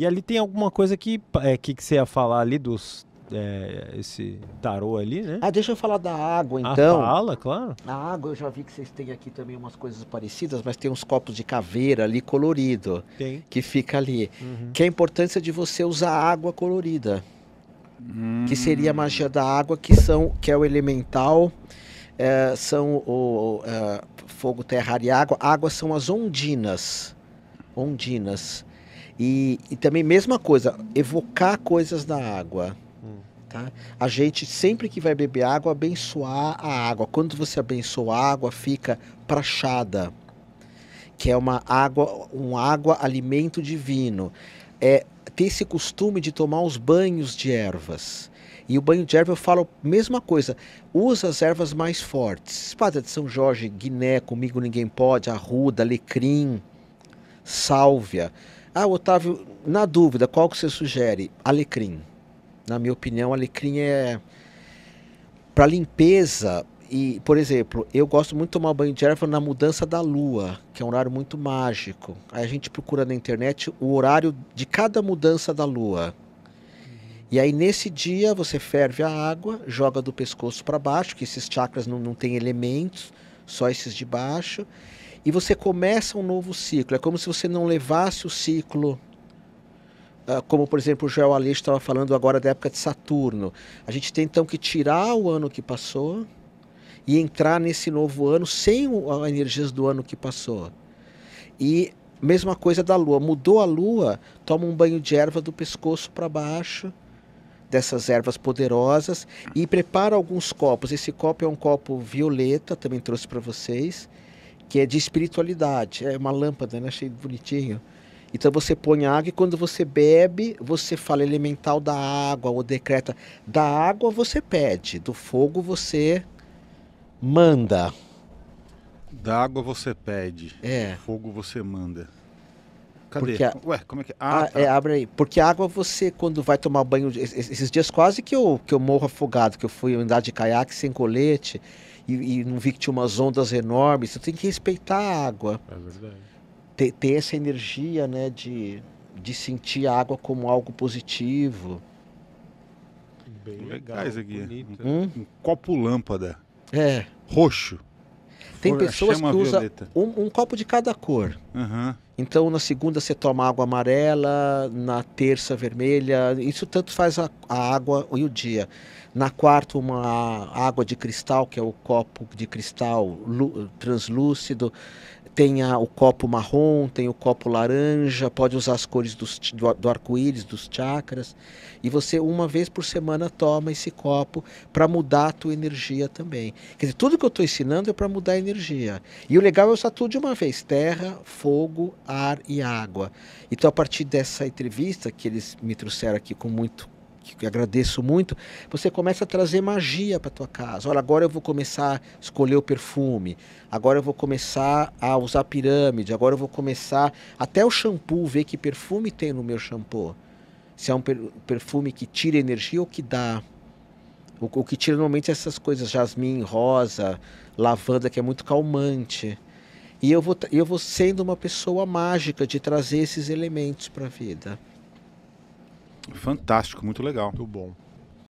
E ali tem alguma coisa que, é, que, que você ia falar ali dos, é, esse tarô ali, né? Ah, deixa eu falar da água, ah, então. A fala, claro. A água, eu já vi que vocês têm aqui também umas coisas parecidas, mas tem uns copos de caveira ali colorido. Tem. Que fica ali. Uhum. Que é a importância de você usar água colorida. Hum. Que seria a magia da água, que, são, que é o elemental, é, são o, o é, fogo, terra e água. Água são as ondinas. Ondinas e, e também, mesma coisa, evocar coisas da água. Hum. Tá? A gente sempre que vai beber água, abençoar a água. Quando você abençoa a água, fica prachada, que é uma água, um água alimento divino. É ter esse costume de tomar os banhos de ervas. E o banho de erva eu falo a mesma coisa. Usa as ervas mais fortes. Espada é de São Jorge, guiné, comigo ninguém pode, arruda, alecrim, sálvia ah, Otávio, na dúvida, qual que você sugere? Alecrim. Na minha opinião, alecrim é para limpeza e, por exemplo, eu gosto muito de tomar banho de erva na mudança da lua, que é um horário muito mágico. Aí a gente procura na internet o horário de cada mudança da lua. E aí, nesse dia, você ferve a água, joga do pescoço para baixo, que esses chakras não, não têm elementos, só esses de baixo e você começa um novo ciclo. É como se você não levasse o ciclo ah, como por exemplo o Joel Ali estava falando agora da época de Saturno. A gente tem então que tirar o ano que passou e entrar nesse novo ano sem as energias do ano que passou. E mesma coisa da Lua. Mudou a Lua, toma um banho de erva do pescoço para baixo dessas ervas poderosas e prepara alguns copos. Esse copo é um copo violeta, também trouxe para vocês que é de espiritualidade. É uma lâmpada, né? Achei bonitinho. Então você põe água e quando você bebe, você fala elemental da água ou decreta. Da água você pede, do fogo você manda. Da água você pede, é. do fogo você manda. Cadê? Porque a, Ué, como é que. É? Ah, a, ah, tá. é, abre aí. Porque a água, você, quando vai tomar banho. Esses dias quase que eu, que eu morro afogado, que eu fui andar de caiaque sem colete e, e não vi que tinha umas ondas enormes. Você tem que respeitar a água. É verdade. Ter, ter essa energia, né, de, de sentir a água como algo positivo. Bem legal, isso aqui. Hum? Um copo lâmpada. É. Roxo. Tem pessoas que usam um, um, copo de cada cor. Uhum. Então, na segunda você toma água amarela, na terça vermelha, isso tanto faz a, a água e o dia. Na quarta, uma água de cristal, que é o copo de cristal translúcido tem a, o copo marrom, tem o copo laranja, pode usar as cores dos, do, do arco-íris, dos chakras. E você, uma vez por semana, toma esse copo para mudar a tua energia também. Quer dizer, tudo que eu estou ensinando é para mudar a energia. E o legal é usar tudo de uma vez: terra, fogo, ar e água. Então, a partir dessa entrevista que eles me trouxeram aqui com muito que agradeço muito, você começa a trazer magia para tua casa. Olha, agora eu vou começar a escolher o perfume, agora eu vou começar a usar pirâmide, agora eu vou começar até o shampoo, ver que perfume tem no meu shampoo. Se é um perfume que tira energia ou que dá. O, o que tira normalmente é essas coisas, jasmim, rosa, lavanda, que é muito calmante. E eu vou, eu vou sendo uma pessoa mágica de trazer esses elementos para a vida. Fantástico, muito legal. Muito bom.